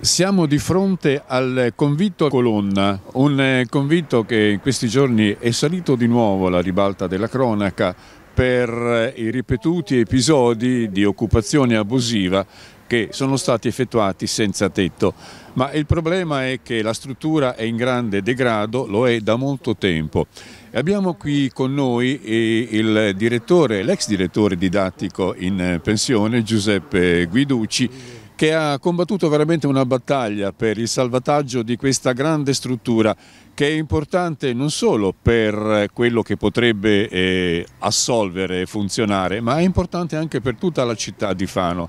Siamo di fronte al convitto a colonna, un eh, convitto che in questi giorni è salito di nuovo alla ribalta della cronaca per eh, i ripetuti episodi di occupazione abusiva che sono stati effettuati senza tetto. Ma il problema è che la struttura è in grande degrado, lo è da molto tempo. Abbiamo qui con noi eh, il direttore, l'ex direttore didattico in pensione Giuseppe Guiducci che ha combattuto veramente una battaglia per il salvataggio di questa grande struttura che è importante non solo per quello che potrebbe eh, assolvere e funzionare, ma è importante anche per tutta la città di Fano.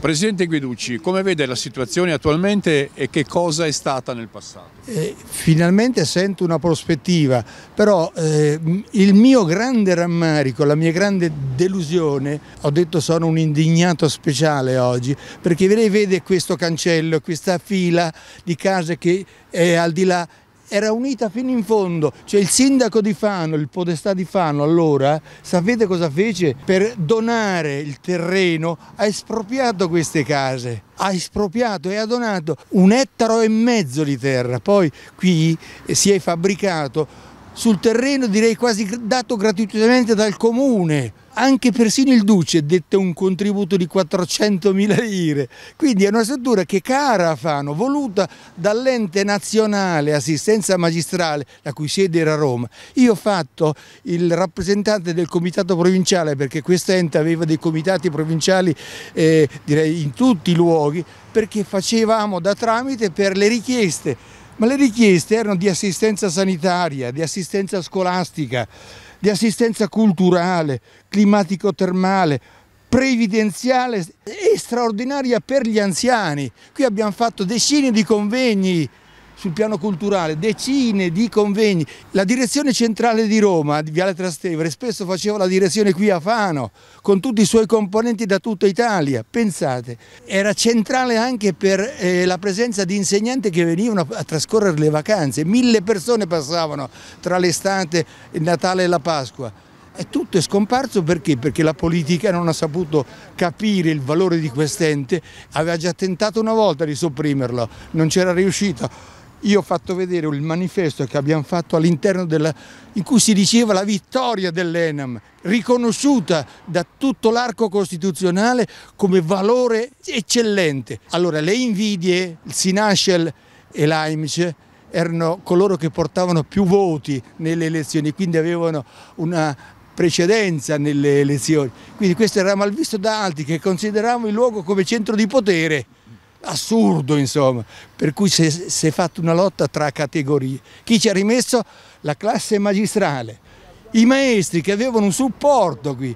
Presidente Guiducci, come vede la situazione attualmente e che cosa è stata nel passato? Eh, finalmente sento una prospettiva, però eh, il mio grande rammarico, la mia grande delusione, ho detto sono un indignato speciale oggi, perché lei vede questo cancello, questa fila di case che è al di là era unita fino in fondo, cioè il sindaco di Fano, il podestà di Fano allora, sapete cosa fece? Per donare il terreno ha espropriato queste case, ha espropriato e ha donato un ettaro e mezzo di terra, poi qui si è fabbricato sul terreno direi quasi dato gratuitamente dal comune, anche persino il Duce dette un contributo di 400.000 lire, quindi è una struttura che cara a Fano, voluta dall'ente nazionale assistenza magistrale, la cui sede era Roma. Io ho fatto il rappresentante del comitato provinciale, perché questo ente aveva dei comitati provinciali eh, direi in tutti i luoghi, perché facevamo da tramite per le richieste ma le richieste erano di assistenza sanitaria, di assistenza scolastica, di assistenza culturale, climatico-termale, previdenziale e straordinaria per gli anziani. Qui abbiamo fatto decine di convegni sul piano culturale, decine di convegni. La direzione centrale di Roma, di Viale Trastevere, spesso faceva la direzione qui a Fano, con tutti i suoi componenti da tutta Italia, pensate. Era centrale anche per eh, la presenza di insegnanti che venivano a, trascorrere le vacanze, mille persone passavano tra l'estate, il Natale e la Pasqua. E tutto è scomparso perché? Perché la politica non ha saputo capire il valore di quest'ente, aveva già tentato una volta di sopprimerlo, non c'era riuscita io ho fatto vedere il manifesto che abbiamo fatto all'interno della, in cui si diceva la vittoria dell'Enam, riconosciuta da tutto l'arco costituzionale come valore eccellente. Allora le invidie, il Sinashel e l'AIMC erano coloro che portavano più voti nelle elezioni, quindi avevano una precedenza nelle elezioni. Quindi questo era malvisto da altri che consideravano il luogo come centro di potere assurdo insomma, per cui si è, si è fatta una lotta tra categorie. Chi ci ha rimesso? La classe magistrale, i maestri che avevano un supporto qui,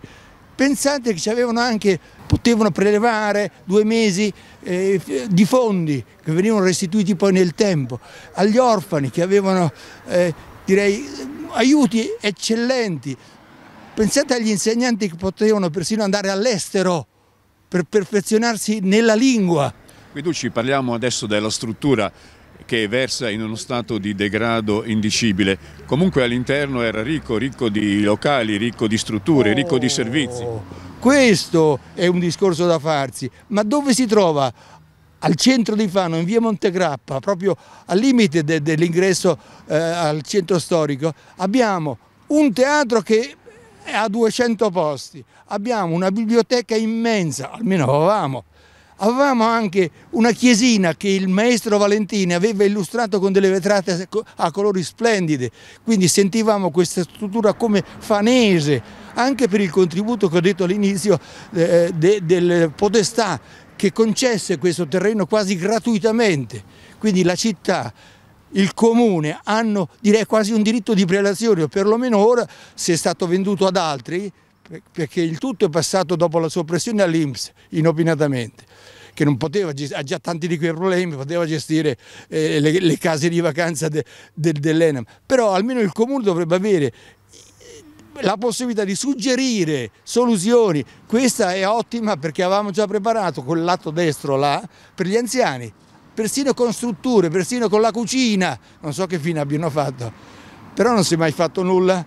pensate che avevano anche, potevano prelevare due mesi eh, di fondi che venivano restituiti poi nel tempo, agli orfani che avevano eh, direi, aiuti eccellenti, pensate agli insegnanti che potevano persino andare all'estero per perfezionarsi nella lingua. Guiducci, parliamo adesso della struttura che versa in uno stato di degrado indicibile. Comunque all'interno era ricco, ricco di locali, ricco di strutture, ricco di servizi. Oh, questo è un discorso da farsi, ma dove si trova? Al centro di Fano, in via Montegrappa, proprio al limite de dell'ingresso eh, al centro storico, abbiamo un teatro che è a 200 posti, abbiamo una biblioteca immensa, almeno avevamo Avevamo anche una chiesina che il maestro Valentini aveva illustrato con delle vetrate a colori splendide, quindi sentivamo questa struttura come fanese, anche per il contributo che ho detto all'inizio eh, de, del potestà che concesse questo terreno quasi gratuitamente. Quindi la città, il comune hanno direi quasi un diritto di prelazione, o perlomeno ora se è stato venduto ad altri perché il tutto è passato dopo la sua pressione all'Inps inopinatamente che non poteva ha già tanti di quei problemi, poteva gestire eh, le, le, case di vacanza de, de, dell'Enam, però almeno il comune dovrebbe avere eh, la possibilità di suggerire soluzioni, questa è ottima perché avevamo già preparato quel lato destro là per gli anziani, persino con strutture, persino con la cucina, non so che fine abbiano fatto, però non si è mai fatto nulla